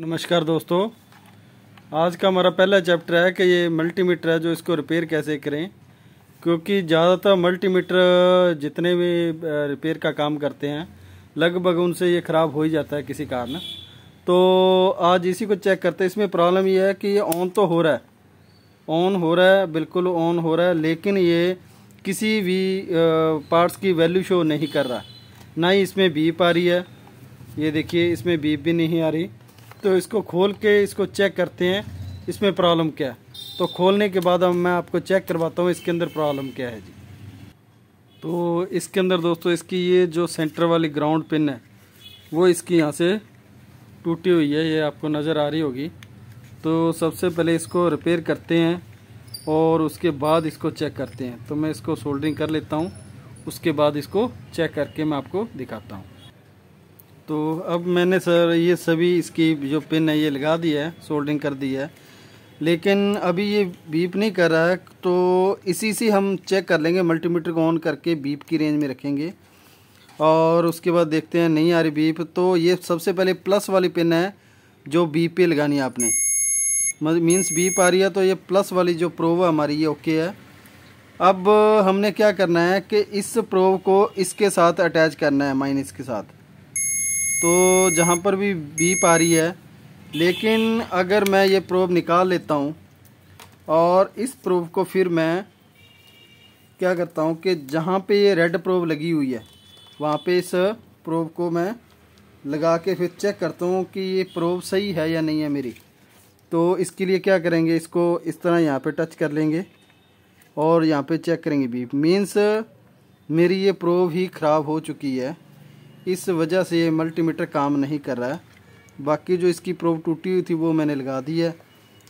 नमस्कार दोस्तों आज का हमारा पहला चैप्टर है कि ये मल्टीमीटर है जो इसको रिपेयर कैसे करें क्योंकि ज़्यादातर मल्टीमीटर जितने भी रिपेयर का काम करते हैं लगभग उनसे ये ख़राब हो ही जाता है किसी कारण तो आज इसी को चेक करते हैं इसमें प्रॉब्लम ये है कि ये ऑन तो हो रहा है ऑन हो रहा है बिल्कुल ऑन हो रहा है लेकिन ये किसी भी पार्ट्स की वैल्यू शो नहीं कर रहा ना ही इसमें बीप आ रही है ये देखिए इसमें बीप भी नहीं आ रही तो इसको खोल के इसको चेक करते हैं इसमें प्रॉब्लम क्या है तो खोलने के बाद अब मैं आपको चेक करवाता हूँ इसके अंदर प्रॉब्लम क्या है जी तो इसके अंदर दोस्तों इसकी ये जो सेंटर वाली ग्राउंड पिन है वो इसकी यहाँ से टूटी हुई है ये आपको नज़र आ रही होगी तो सबसे पहले इसको रिपेयर करते हैं और उसके बाद इसको चेक करते हैं तो मैं इसको सोल्डरिंग कर लेता हूँ उसके बाद इसको चेक करके मैं आपको दिखाता हूँ तो अब मैंने सर ये सभी इसकी जो पिन है ये लगा दी है सोल्डिंग कर दी है लेकिन अभी ये बीप नहीं कर रहा है तो इसी से हम चेक कर लेंगे मल्टीमीटर को ऑन करके बीप की रेंज में रखेंगे और उसके बाद देखते हैं नहीं आ रही बीप तो ये सबसे पहले प्लस वाली पिन है जो बीप पे लगानी है आपने मीन्स बीप आ रही है तो ये प्लस वाली जो प्रोव है हमारी ये ओके है अब हमने क्या करना है कि इस प्रोव को इसके साथ अटैच करना है माइनस के साथ तो जहाँ पर भी बीप आ रही है लेकिन अगर मैं ये प्रोब निकाल लेता हूँ और इस प्रोब को फिर मैं क्या करता हूँ कि जहाँ पे ये रेड प्रोब लगी हुई है वहाँ पे इस प्रोब को मैं लगा के फिर चेक करता हूँ कि ये प्रोब सही है या नहीं है मेरी तो इसके लिए क्या करेंगे इसको इस तरह यहाँ पे टच कर लेंगे और यहाँ पे चेक करेंगे बीप मीन्स मेरी ये प्रोब ही ख़राब हो चुकी है इस वजह से ये मल्टीमीटर काम नहीं कर रहा है बाकी जो इसकी प्रोब टूटी हुई थी वो मैंने लगा दी है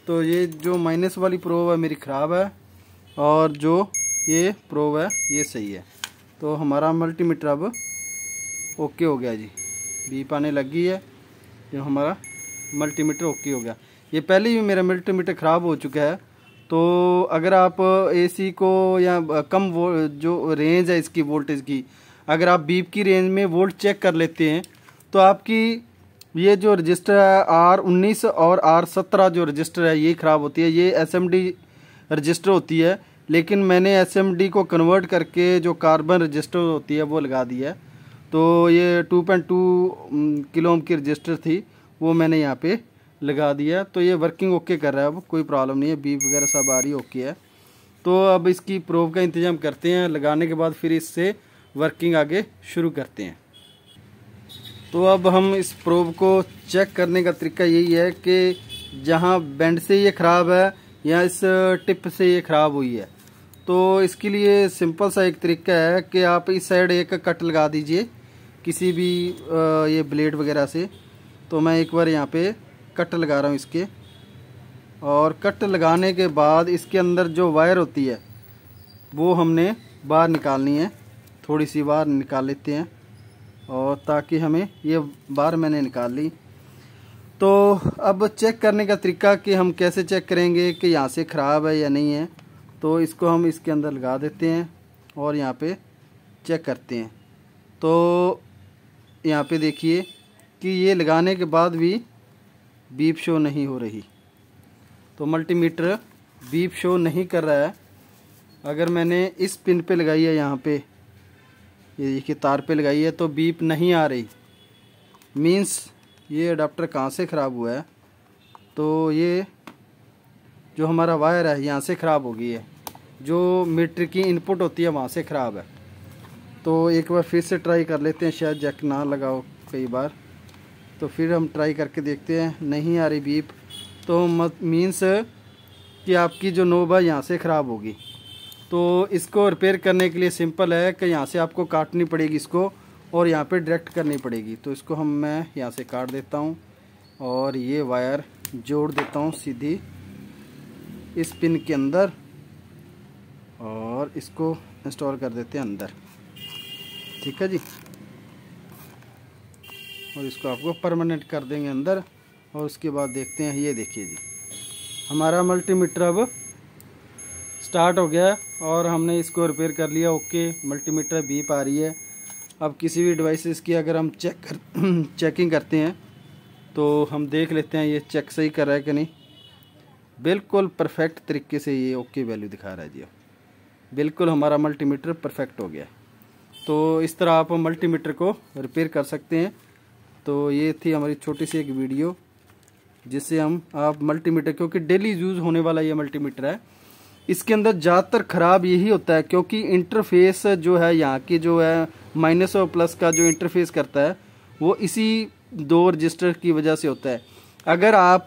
तो ये जो माइनस वाली प्रोब है मेरी ख़राब है और जो ये प्रोब है ये सही है तो हमारा मल्टीमीटर अब ओके हो गया जी बीप आने लग गई है जो हमारा मल्टीमीटर ओके हो गया ये पहले ही मेरा मल्टीमीटर ख़राब हो चुका है तो अगर आप एसी को या कम वो जो रेंज है इसकी वोल्टेज की अगर आप बीप की रेंज में वोल्ट चेक कर लेते हैं तो आपकी ये जो रजिस्टर है आर उन्नीस और आर सत्रह जो रजिस्टर है ये ख़राब होती है ये एस एम डी रजिस्टर होती है लेकिन मैंने एस एम डी को कन्वर्ट करके जो कार्बन रजिस्टर होती है वो लगा दिया है तो ये टू पॉइंट टू किलो की रजिस्टर थी वो मैंने यहाँ पे लगा दिया तो ये वर्किंग ओके कर रहा है अब कोई प्रॉब्लम नहीं है बीप वगैरह सब आ रही ओके है तो अब इसकी प्रोब का इंतज़ाम करते हैं लगाने के बाद फिर इससे वर्किंग आगे शुरू करते हैं तो अब हम इस प्रोब को चेक करने का तरीका यही है कि जहाँ बेंड से ये ख़राब है या इस टिप uh, से ये ख़राब हुई है तो इसके लिए सिंपल सा एक तरीका है कि आप इस साइड एक कट लगा दीजिए किसी भी uh, ये ब्लेड वगैरह से तो मैं एक बार यहाँ पे कट लगा रहा हूँ इसके और कट लगाने के बाद इसके अंदर जो वायर होती है वो हमने बाहर निकालनी है थोड़ी सी बार निकाल लेते हैं और ताकि हमें ये बार मैंने निकाल ली तो अब चेक करने का तरीका कि हम कैसे चेक करेंगे कि यहाँ से ख़राब है या नहीं है तो इसको हम इसके अंदर लगा देते हैं और यहाँ पे चेक करते हैं तो यहाँ पे देखिए कि ये लगाने के बाद भी बीप शो नहीं हो रही तो मल्टीमीटर बीप शो नहीं कर रहा है अगर मैंने इस पिन पे लगाई है यहाँ पे ये देखिए तार पे लगाई है तो बीप नहीं आ रही मीन्स ये अडाप्टर कहाँ से ख़राब हुआ है तो ये जो हमारा वायर है यहाँ से ख़राब हो गई है जो मीटर की इनपुट होती है वहाँ से ख़राब है तो एक बार फिर से ट्राई कर लेते हैं शायद जैक ना लगाओ कई बार तो फिर हम ट्राई करके देखते हैं नहीं आ रही बीप तो मत मीन्स कि आपकी जो नोब है यहाँ से ख़राब होगी तो इसको रिपेयर करने के लिए सिंपल है कि यहाँ से आपको काटनी पड़ेगी इसको और यहाँ पे डायरेक्ट करनी पड़ेगी तो इसको हम मैं यहाँ से काट देता हूँ और ये वायर जोड़ देता हूँ सीधी इस पिन के अंदर और इसको इंस्टॉल कर देते हैं अंदर ठीक है जी और इसको आपको परमानेंट कर देंगे अंदर और उसके बाद देखते हैं ये देखिए जी हमारा मल्टीमीटर अब स्टार्ट हो गया और हमने इसको रिपेयर कर लिया ओके मल्टीमीटर बीप आ रही है अब किसी भी डिवाइसेस की अगर हम चेक कर चेकिंग करते हैं तो हम देख लेते हैं ये चेक सही कर रहा है कि नहीं बिल्कुल परफेक्ट तरीके से ये ओके वैल्यू दिखा रहा है जी बिल्कुल हमारा मल्टीमीटर परफेक्ट हो गया तो इस तरह आप मल्टीमीटर को रिपेयर कर सकते हैं तो ये थी हमारी छोटी सी एक वीडियो जिससे हम आप मल्टीमीटर क्योंकि डेली यूज़ होने वाला ये मल्टीमीटर है इसके अंदर ज़्यादातर ख़राब यही होता है क्योंकि इंटरफेस जो है यहाँ की जो है माइनस और प्लस का जो इंटरफेस करता है वो इसी दो रजिस्टर की वजह से होता है अगर आप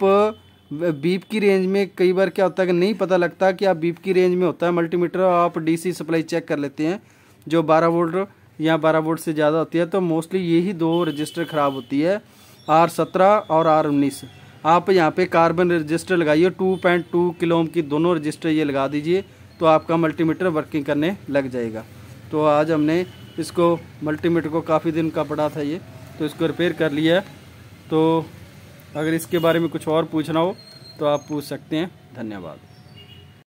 बीप की रेंज में कई बार क्या होता है कि नहीं पता लगता कि आप बीप की रेंज में होता है मल्टीमीटर और आप डीसी सप्लाई चेक कर लेते हैं जो 12 वोल्ट या 12 वोल्ट से ज़्यादा होती है तो मोस्टली यही दो रजिस्टर ख़राब होती है आर सत्रह और आर उन्नीस आप यहाँ पे कार्बन रजिस्टर लगाइए टू पॉइंट टू किलोम की दोनों रजिस्टर ये लगा दीजिए तो आपका मल्टीमीटर वर्किंग करने लग जाएगा तो आज हमने इसको मल्टीमीटर को काफ़ी दिन का पड़ा था ये तो इसको रिपेयर कर लिया तो अगर इसके बारे में कुछ और पूछना हो तो आप पूछ सकते हैं धन्यवाद